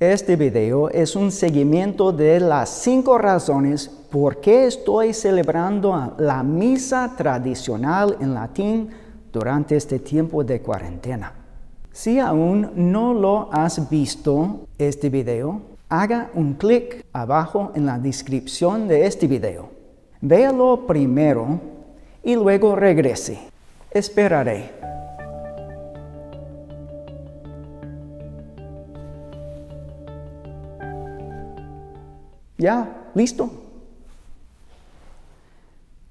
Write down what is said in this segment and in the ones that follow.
Este video es un seguimiento de las cinco razones por qué estoy celebrando la misa tradicional en latín durante este tiempo de cuarentena. Si aún no lo has visto este video, haga un clic abajo en la descripción de este video. Véalo primero y luego regrese. Esperaré. Ya, listo.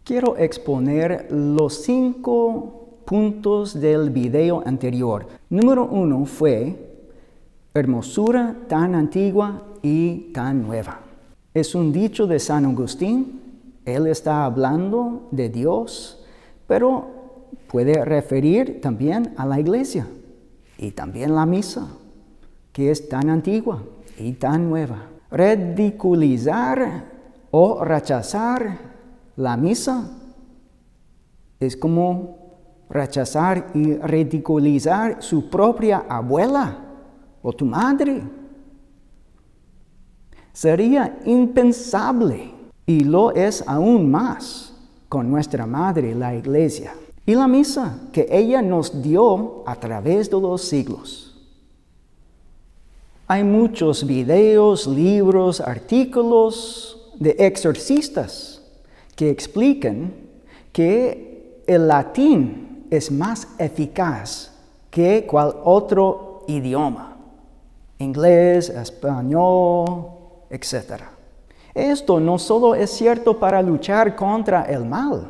Quiero exponer los cinco puntos del video anterior. Número uno fue hermosura tan antigua y tan nueva. Es un dicho de San Agustín. Él está hablando de Dios, pero puede referir también a la iglesia y también la misa, que es tan antigua y tan nueva ridiculizar o rechazar la misa es como rechazar y ridiculizar su propia abuela o tu madre. Sería impensable y lo es aún más con nuestra madre, la iglesia, y la misa que ella nos dio a través de los siglos. Hay muchos videos, libros, artículos de exorcistas que explican que el latín es más eficaz que cual otro idioma, inglés, español, etc. Esto no solo es cierto para luchar contra el mal,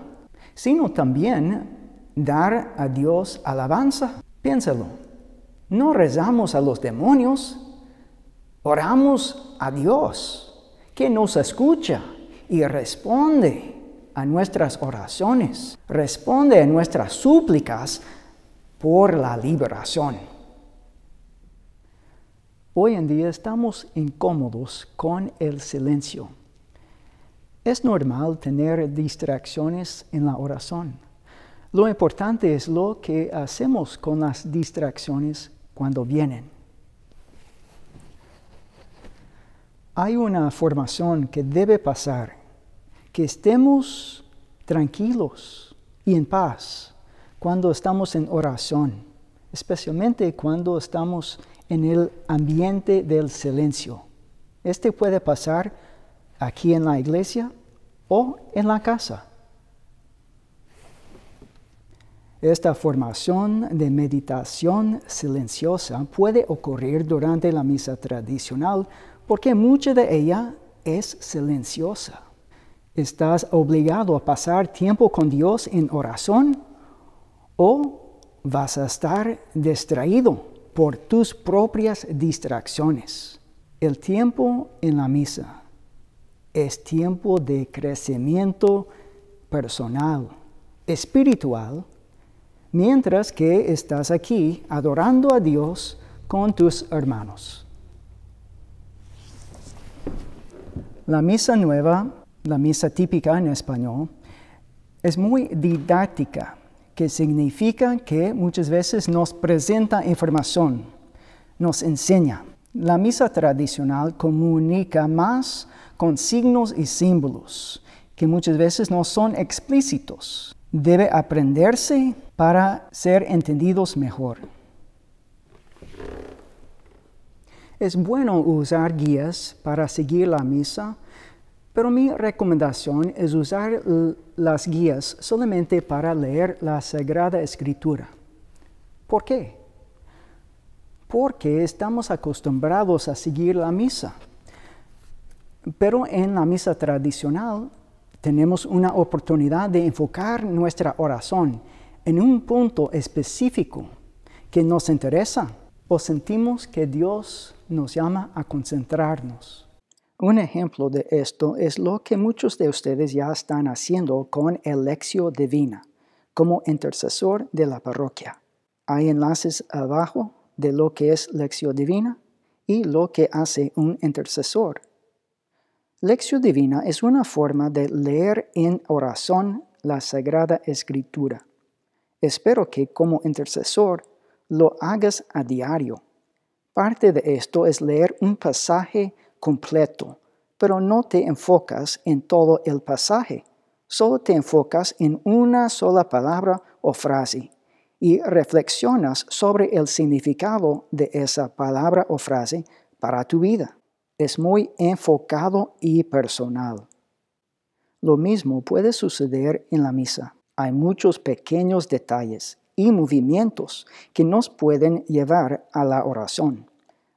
sino también dar a Dios alabanza. Piénsalo, no rezamos a los demonios, Oramos a Dios, que nos escucha y responde a nuestras oraciones, responde a nuestras súplicas por la liberación. Hoy en día estamos incómodos con el silencio. Es normal tener distracciones en la oración. Lo importante es lo que hacemos con las distracciones cuando vienen. hay una formación que debe pasar, que estemos tranquilos y en paz cuando estamos en oración, especialmente cuando estamos en el ambiente del silencio. Este puede pasar aquí en la iglesia o en la casa. Esta formación de meditación silenciosa puede ocurrir durante la misa tradicional porque mucha de ella es silenciosa. Estás obligado a pasar tiempo con Dios en oración o vas a estar distraído por tus propias distracciones. El tiempo en la misa es tiempo de crecimiento personal, espiritual, mientras que estás aquí adorando a Dios con tus hermanos. La misa nueva, la misa típica en español, es muy didáctica, que significa que muchas veces nos presenta información, nos enseña. La misa tradicional comunica más con signos y símbolos, que muchas veces no son explícitos. Debe aprenderse para ser entendidos mejor. Es bueno usar guías para seguir la misa, pero mi recomendación es usar las guías solamente para leer la Sagrada Escritura. ¿Por qué? Porque estamos acostumbrados a seguir la misa. Pero en la misa tradicional tenemos una oportunidad de enfocar nuestra oración en un punto específico que nos interesa o sentimos que Dios nos llama a concentrarnos. Un ejemplo de esto es lo que muchos de ustedes ya están haciendo con el Elección Divina, como intercesor de la parroquia. Hay enlaces abajo de lo que es Lección Divina y lo que hace un intercesor. Lección Divina es una forma de leer en oración la Sagrada Escritura. Espero que como intercesor lo hagas a diario Parte de esto es leer un pasaje completo, pero no te enfocas en todo el pasaje, solo te enfocas en una sola palabra o frase y reflexionas sobre el significado de esa palabra o frase para tu vida. Es muy enfocado y personal. Lo mismo puede suceder en la misa. Hay muchos pequeños detalles y movimientos que nos pueden llevar a la oración.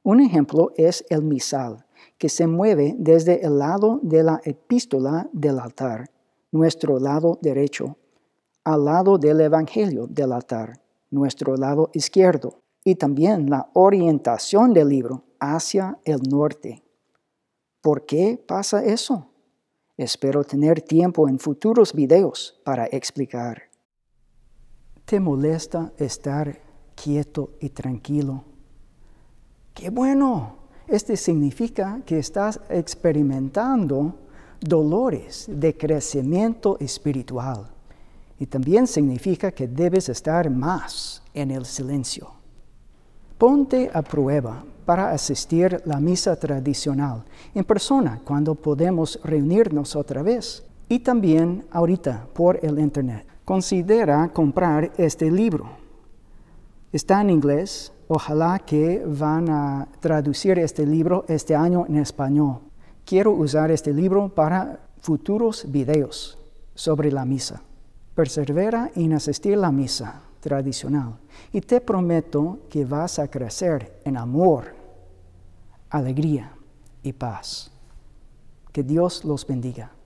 Un ejemplo es el misal, que se mueve desde el lado de la epístola del altar, nuestro lado derecho, al lado del Evangelio del altar, nuestro lado izquierdo, y también la orientación del libro hacia el norte. ¿Por qué pasa eso? Espero tener tiempo en futuros videos para explicar. ¿Te molesta estar quieto y tranquilo Qué bueno. Este significa que estás experimentando dolores de crecimiento espiritual. Y también significa que debes estar más en el silencio. Ponte a prueba para asistir la misa tradicional en persona cuando podemos reunirnos otra vez y también ahorita por el Internet. Considera comprar este libro Está en inglés. Ojalá que van a traducir este libro este año en español. Quiero usar este libro para futuros videos sobre la misa. Persevera en asistir la misa tradicional y te prometo que vas a crecer en amor, alegría y paz. Que Dios los bendiga.